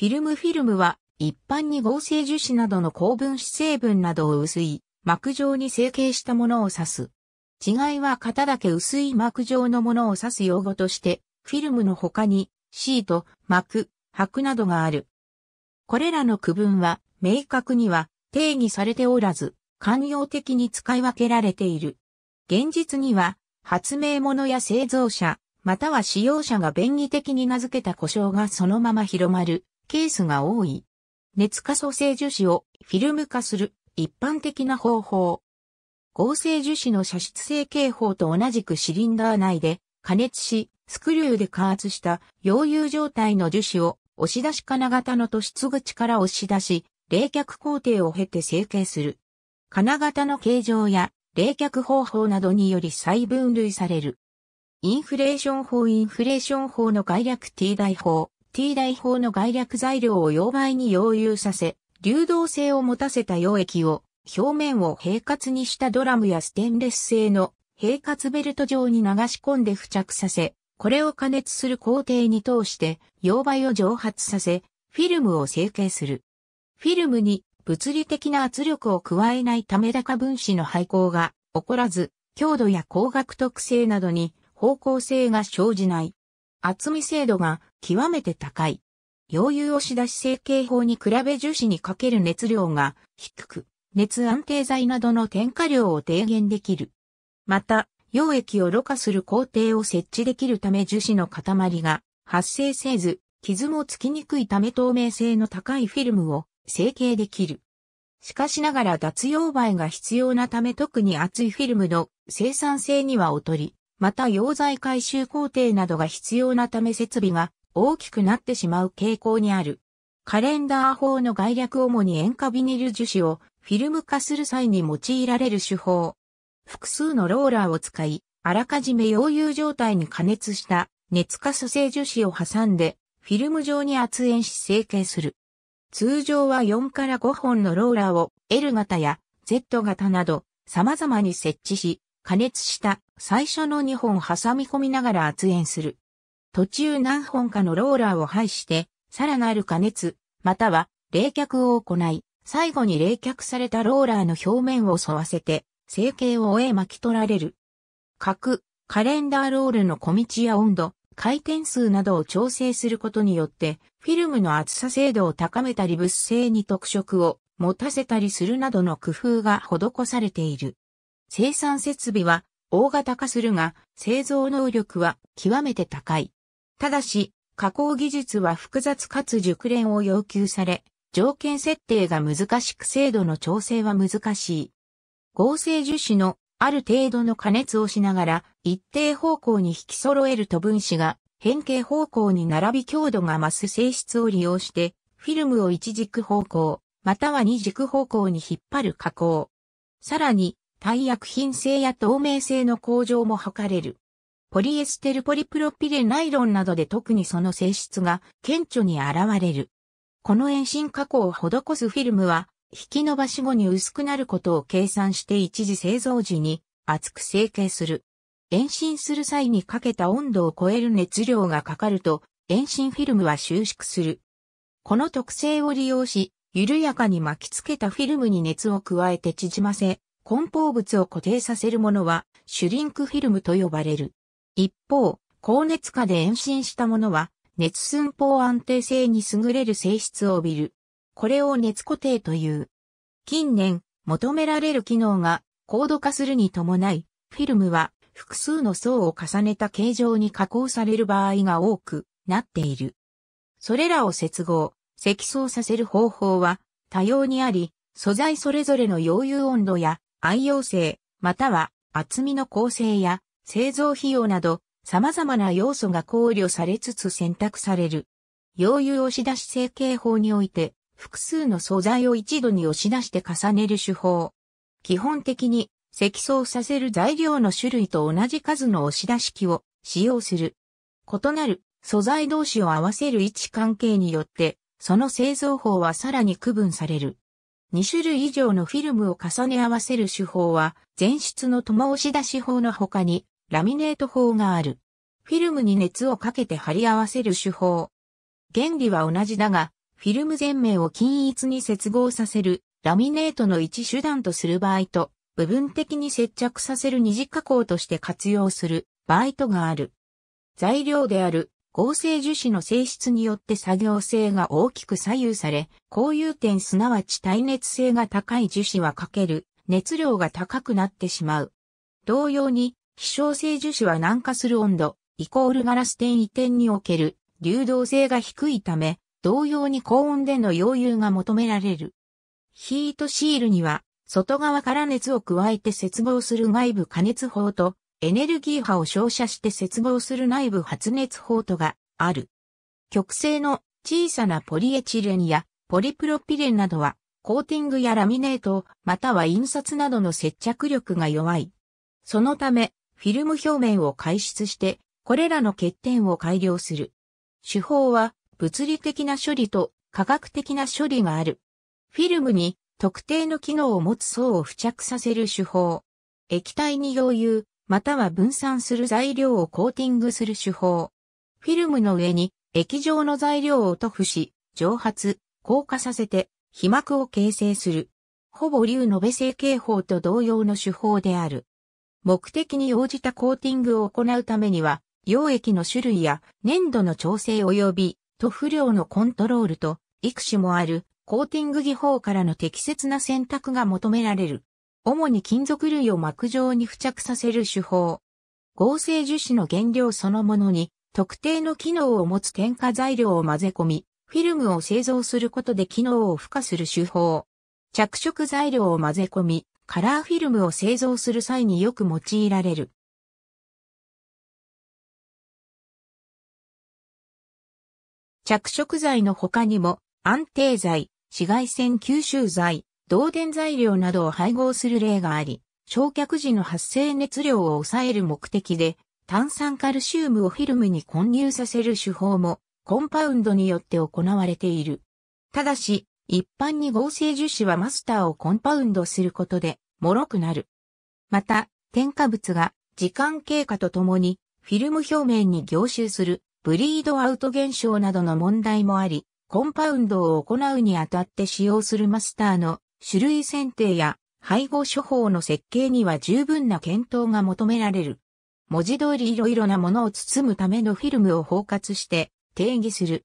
フィルムフィルムは一般に合成樹脂などの高分子成分などを薄い膜状に成形したものを指す。違いは型だけ薄い膜状のものを指す用語として、フィルムの他にシート、膜、箔などがある。これらの区分は明確には定義されておらず、汎用的に使い分けられている。現実には発明者や製造者、または使用者が便宜的に名付けた故障がそのまま広まるケースが多い。熱化塑性樹脂をフィルム化する一般的な方法。合成樹脂の射出成形法と同じくシリンダー内で加熱し、スクリューで加圧した溶融状態の樹脂を押し出し金型の突出口から押し出し、冷却工程を経て成形する。金型の形状や冷却方法などにより再分類される。インフレーション法インフレーション法の概略 T 大法 T 大法の概略材料を溶媒に溶融させ、流動性を持たせた溶液を、表面を平滑にしたドラムやステンレス製の平滑ベルト状に流し込んで付着させ、これを加熱する工程に通して溶媒を蒸発させ、フィルムを成形する。フィルムに物理的な圧力を加えないため高分子の廃校が起こらず、強度や光学特性などに方向性が生じない。厚み精度が極めて高い。溶融押し出し成形法に比べ樹脂にかける熱量が低く、熱安定剤などの添加量を低減できる。また、溶液をろ過する工程を設置できるため樹脂の塊が発生せず、傷もつきにくいため透明性の高いフィルムを成形できる。しかしながら脱溶媒が必要なため特に厚いフィルムの生産性には劣り、また溶剤回収工程などが必要なため設備が大きくなってしまう傾向にある。カレンダー法の概略主に塩化ビニル樹脂をフィルム化する際に用いられる手法。複数のローラーを使い、あらかじめ溶融状態に加熱した熱化塑性樹脂を挟んでフィルム状に圧延し成形する。通常は4から5本のローラーを L 型や Z 型など様々に設置し、加熱した最初の2本挟み込みながら圧延する。途中何本かのローラーを排して、さらなる加熱、または冷却を行い、最後に冷却されたローラーの表面を沿わせて、成形を終え巻き取られる。角、カレンダーロールの小道や温度、回転数などを調整することによって、フィルムの厚さ精度を高めたり物性に特色を持たせたりするなどの工夫が施されている。生産設備は大型化するが、製造能力は極めて高い。ただし、加工技術は複雑かつ熟練を要求され、条件設定が難しく精度の調整は難しい。合成樹脂のある程度の加熱をしながら一定方向に引き揃えると分子が変形方向に並び強度が増す性質を利用してフィルムを一軸方向または二軸方向に引っ張る加工。さらに、耐薬品性や透明性の向上も図れる。ポリエステルポリプロピレナイロンなどで特にその性質が顕著に現れる。この遠心加工を施すフィルムは、引き伸ばし後に薄くなることを計算して一時製造時に厚く成形する。遠心する際にかけた温度を超える熱量がかかると、遠心フィルムは収縮する。この特性を利用し、緩やかに巻きつけたフィルムに熱を加えて縮ませ、梱包物を固定させるものは、シュリンクフィルムと呼ばれる。一方、高熱化で延伸したものは、熱寸法安定性に優れる性質を帯びる。これを熱固定という。近年、求められる機能が高度化するに伴い、フィルムは複数の層を重ねた形状に加工される場合が多くなっている。それらを接合、積層させる方法は多様にあり、素材それぞれの溶融温度や愛用性、または厚みの構成や製造費用など、様々な要素が考慮されつつ選択される。溶油押し出し成形法において、複数の素材を一度に押し出して重ねる手法。基本的に、積層させる材料の種類と同じ数の押し出し器を使用する。異なる素材同士を合わせる位置関係によって、その製造法はさらに区分される。2種類以上のフィルムを重ね合わせる手法は、前出の友押し出し法の他に、ラミネート法がある。フィルムに熱をかけて貼り合わせる手法。原理は同じだが、フィルム全面を均一に接合させる、ラミネートの一手段とする場合と、部分的に接着させる二次加工として活用する場合とがある。材料である合成樹脂の性質によって作業性が大きく左右され、高融点すなわち耐熱性が高い樹脂はかける熱量が高くなってしまう。同様に希少性樹脂は軟化する温度、イコールガラス点移転における流動性が低いため、同様に高温での溶融が求められる。ヒートシールには、外側から熱を加えて接合する外部加熱法と、エネルギー波を照射して接合する内部発熱法とがある。極性の小さなポリエチレンやポリプロピレンなどは、コーティングやラミネート、または印刷などの接着力が弱い。そのため、フィルム表面を解出して、これらの欠点を改良する。手法は、物理的な処理と科学的な処理がある。フィルムに特定の機能を持つ層を付着させる手法。液体に溶融、または分散する材料をコーティングする手法。フィルムの上に液状の材料を塗布し、蒸発、硬化させて、被膜を形成する。ほぼ竜のべ成形法と同様の手法である。目的に応じたコーティングを行うためには、溶液の種類や粘土の調整及び塗布量のコントロールと、幾種もあるコーティング技法からの適切な選択が求められる。主に金属類を膜状に付着させる手法。合成樹脂の原料そのものに特定の機能を持つ添加材料を混ぜ込み、フィルムを製造することで機能を付加する手法。着色材料を混ぜ込み、カラーフィルムを製造する際によく用いられる。着色剤の他にも安定剤、紫外線吸収剤、導電材料などを配合する例があり、焼却時の発生熱量を抑える目的で炭酸カルシウムをフィルムに混入させる手法もコンパウンドによって行われている。ただし、一般に合成樹脂はマスターをコンパウンドすることで、脆くなる。また、添加物が時間経過とともにフィルム表面に凝集するブリードアウト現象などの問題もあり、コンパウンドを行うにあたって使用するマスターの種類選定や配合処方の設計には十分な検討が求められる。文字通り色々なものを包むためのフィルムを包括して定義する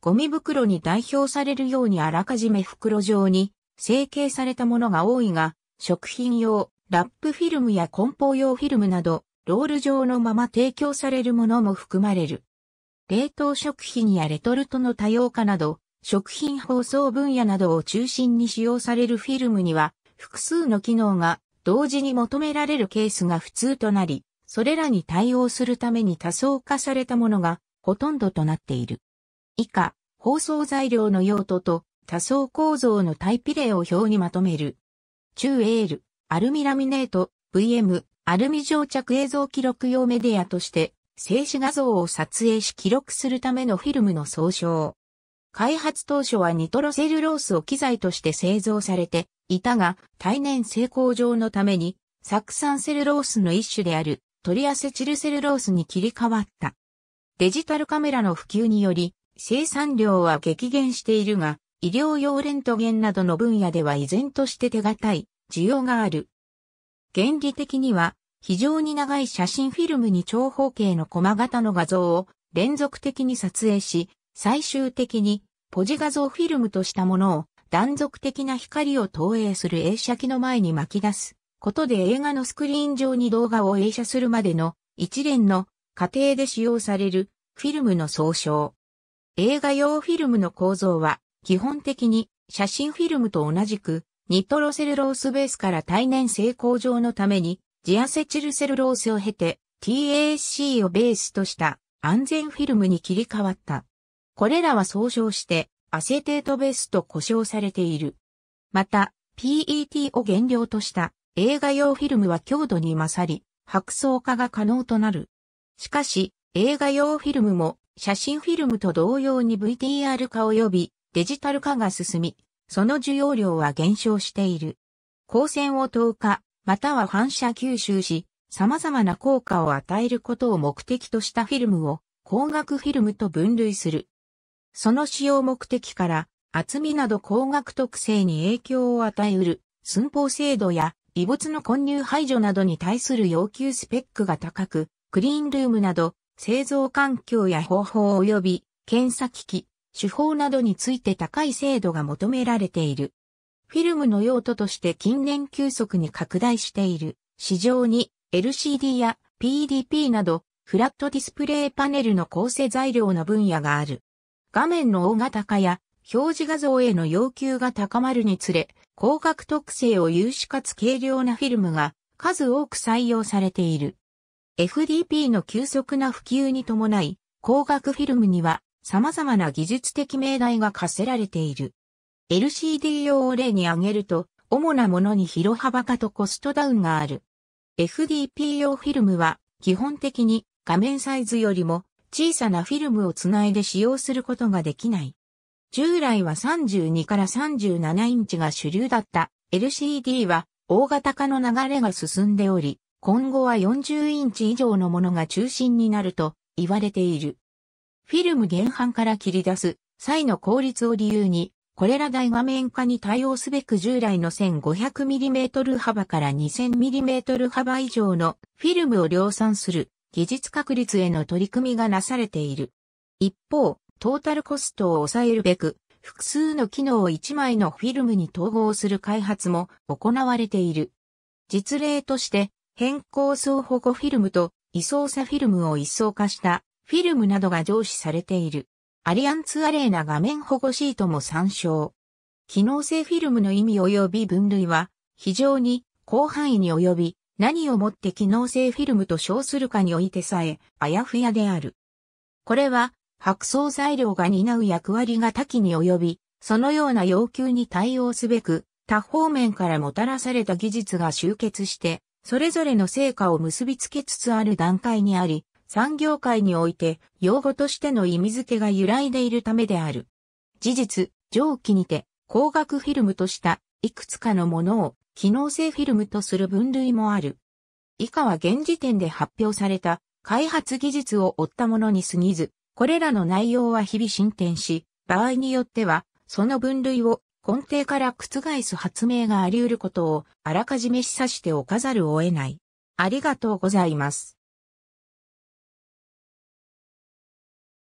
ゴミ袋に代表されるようにあらかじめ袋状に成形されたものが多いが、食品用、ラップフィルムや梱包用フィルムなど、ロール状のまま提供されるものも含まれる。冷凍食品やレトルトの多様化など、食品包装分野などを中心に使用されるフィルムには、複数の機能が同時に求められるケースが普通となり、それらに対応するために多層化されたものがほとんどとなっている。以下、包装材料の用途と多層構造のタイプ例を表にまとめる。中エール、アルミラミネート、VM、アルミ乗着映像記録用メディアとして、静止画像を撮影し記録するためのフィルムの総称。開発当初はニトロセルロースを機材として製造されていたが、対面成功上のために、酢酸セルロースの一種であるトリアセチルセルロースに切り替わった。デジタルカメラの普及により、生産量は激減しているが、医療用レントゲンなどの分野では依然として手堅い需要がある。原理的には、非常に長い写真フィルムに長方形の駒型の画像を連続的に撮影し、最終的にポジ画像フィルムとしたものを断続的な光を投影する映写機の前に巻き出すことで映画のスクリーン上に動画を映写するまでの一連の過程で使用されるフィルムの総称。映画用フィルムの構造は、基本的に写真フィルムと同じく、ニトロセルロースベースから対燃性向上のために、ジアセチルセルロースを経て、TAC をベースとした安全フィルムに切り替わった。これらは総称して、アセテートベースと呼称されている。また、PET を原料とした映画用フィルムは強度に勝り、白層化が可能となる。しかし、映画用フィルムも写真フィルムと同様に VTR 化及びデジタル化が進み、その需要量は減少している。光線を透過、または反射吸収し、様々な効果を与えることを目的としたフィルムを光学フィルムと分類する。その使用目的から厚みなど光学特性に影響を与えうる寸法精度や異物の混入排除などに対する要求スペックが高く、クリーンルームなど製造環境や方法及び検査機器、手法などについて高い精度が求められている。フィルムの用途として近年急速に拡大している市場に LCD や PDP などフラットディスプレイパネルの構成材料の分野がある。画面の大型化や表示画像への要求が高まるにつれ、光学特性を有しかつ軽量なフィルムが数多く採用されている。FDP の急速な普及に伴い、光学フィルムには様々な技術的命題が課せられている。LCD 用を例に挙げると、主なものに広幅化とコストダウンがある。FDP 用フィルムは、基本的に画面サイズよりも小さなフィルムをつないで使用することができない。従来は32から37インチが主流だった LCD は大型化の流れが進んでおり、今後は40インチ以上のものが中心になると言われている。フィルム原版から切り出す際の効率を理由に、これら大画面化に対応すべく従来の 1500mm 幅から 2000mm 幅以上のフィルムを量産する技術確立への取り組みがなされている。一方、トータルコストを抑えるべく、複数の機能を1枚のフィルムに統合する開発も行われている。実例として、変更層保護フィルムと位相差フィルムを一層化したフィルムなどが上視されている。アリアンツアレーナ画面保護シートも参照。機能性フィルムの意味及び分類は非常に広範囲に及び何をもって機能性フィルムと称するかにおいてさえあやふやである。これは白装材料が担う役割が多岐に及び、そのような要求に対応すべく多方面からもたらされた技術が集結してそれぞれの成果を結びつけつつある段階にあり、産業界において用語としての意味付けが揺らいでいるためである。事実、上記にて、光学フィルムとしたいくつかのものを機能性フィルムとする分類もある。以下は現時点で発表された開発技術を追ったものに過ぎず、これらの内容は日々進展し、場合によっては、その分類を根底から覆す発明があり得ることをあらかじめ示唆しておかざるを得ない。ありがとうございます。